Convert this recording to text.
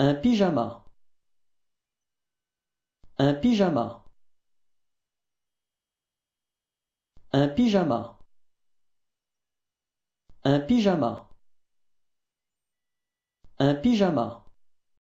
Un pyjama un pyjama un pyjama un pyjama un pyjama